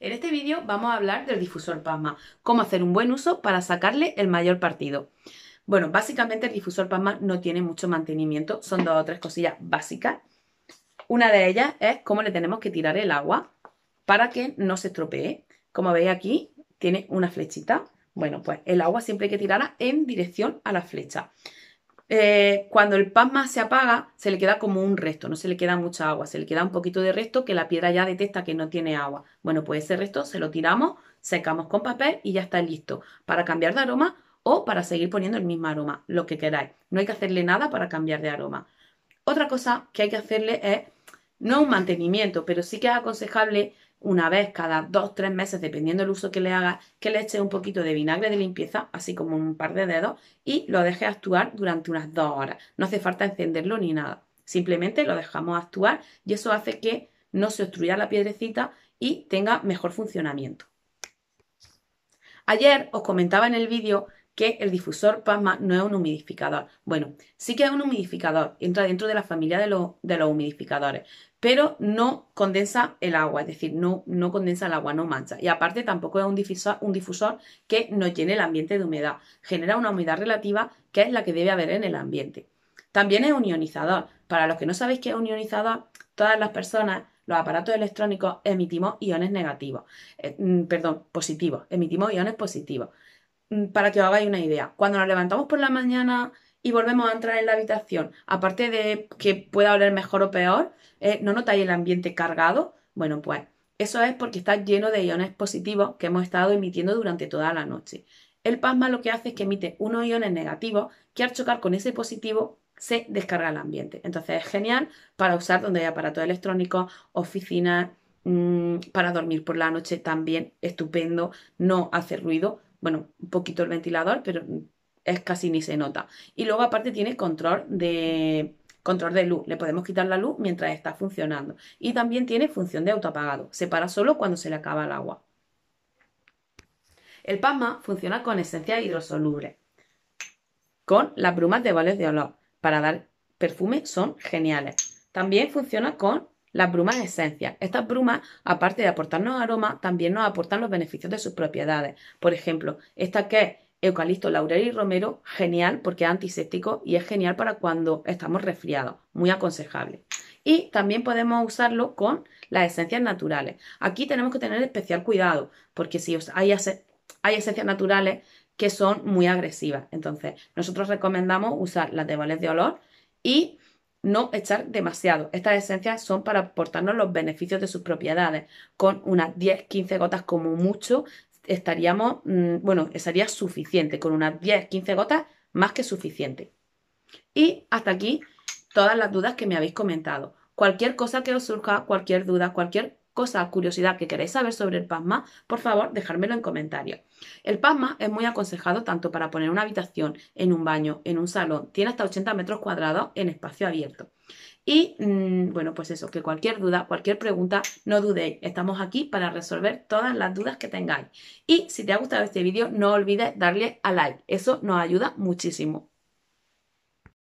En este vídeo vamos a hablar del difusor PASMA, cómo hacer un buen uso para sacarle el mayor partido. Bueno, básicamente el difusor PASMA no tiene mucho mantenimiento, son dos o tres cosillas básicas. Una de ellas es cómo le tenemos que tirar el agua para que no se estropee. Como veis aquí, tiene una flechita. Bueno, pues el agua siempre hay que tirarla en dirección a la flecha. Eh, cuando el pasma se apaga, se le queda como un resto, no se le queda mucha agua, se le queda un poquito de resto que la piedra ya detecta que no tiene agua. Bueno, pues ese resto se lo tiramos, secamos con papel y ya está listo para cambiar de aroma o para seguir poniendo el mismo aroma, lo que queráis. No hay que hacerle nada para cambiar de aroma. Otra cosa que hay que hacerle es, no un mantenimiento, pero sí que es aconsejable una vez cada dos, tres meses, dependiendo del uso que le haga, que le eche un poquito de vinagre de limpieza, así como un par de dedos, y lo deje actuar durante unas dos horas. No hace falta encenderlo ni nada. Simplemente lo dejamos actuar y eso hace que no se obstruya la piedrecita y tenga mejor funcionamiento. Ayer os comentaba en el vídeo que el difusor plasma no es un humidificador. Bueno, sí que es un humidificador, entra dentro de la familia de, los humidificadores, pero no condensa el agua, es decir, no, no, condensa el agua, no mancha. Y aparte tampoco es un difusor, que no llene el ambiente de humedad, genera una humedad relativa que es la que debe haber en el ambiente. También es un ionizador. Para los que no sabéis qué es un ionizador, todas las personas los aparatos electrónicos emitimos iones negativos, eh, mm, perdón, positivos, emitimos iones positivos. Mm, para que os hagáis una idea, cuando nos levantamos por la mañana y volvemos a entrar en la habitación, aparte de que pueda oler mejor o peor, eh, no notáis el ambiente cargado, bueno, pues eso es porque está lleno de iones positivos que hemos estado emitiendo durante toda la noche. El plasma lo que hace es que emite unos iones negativos que al chocar con ese positivo se descarga el ambiente. Entonces es genial para usar donde hay aparatos electrónicos, oficinas, mm, para dormir por la noche también estupendo, no hace ruido bueno, un poquito el ventilador, pero es casi ni se nota. Y luego aparte tiene control de control de luz, le podemos quitar la luz mientras está funcionando. Y también tiene función de autoapagado, se para solo cuando se le acaba el agua. El PASMA funciona con esencia hidrosoluble. con las brumas de vales de olor, para dar perfume son geniales. También funciona con las brumas esencias. Estas brumas, aparte de aportarnos aroma, también nos aportan los beneficios de sus propiedades. Por ejemplo, esta que es eucalipto, laurel y romero, genial porque es antiséptico y es genial para cuando estamos resfriados, muy aconsejable. Y también podemos usarlo con las esencias naturales. Aquí tenemos que tener especial cuidado porque si hay, hay esencias naturales que son muy agresivas, entonces nosotros recomendamos usar las de vales de olor y no echar demasiado. Estas esencias son para aportarnos los beneficios de sus propiedades. Con unas 10-15 gotas como mucho estaríamos, mm, bueno, estaría suficiente. Con unas 10-15 gotas más que suficiente. Y hasta aquí todas las dudas que me habéis comentado. Cualquier cosa que os surja, cualquier duda, cualquier cosa, curiosidad que queréis saber sobre el pasma, por favor, dejármelo en comentarios. El pasma es muy aconsejado tanto para poner una habitación, en un baño, en un salón, tiene hasta 80 metros cuadrados en espacio abierto. Y mm, bueno, pues eso, que cualquier duda, cualquier pregunta, no dudéis. Estamos aquí para resolver todas las dudas que tengáis. Y si te ha gustado este vídeo, no olvides darle a like. Eso nos ayuda muchísimo.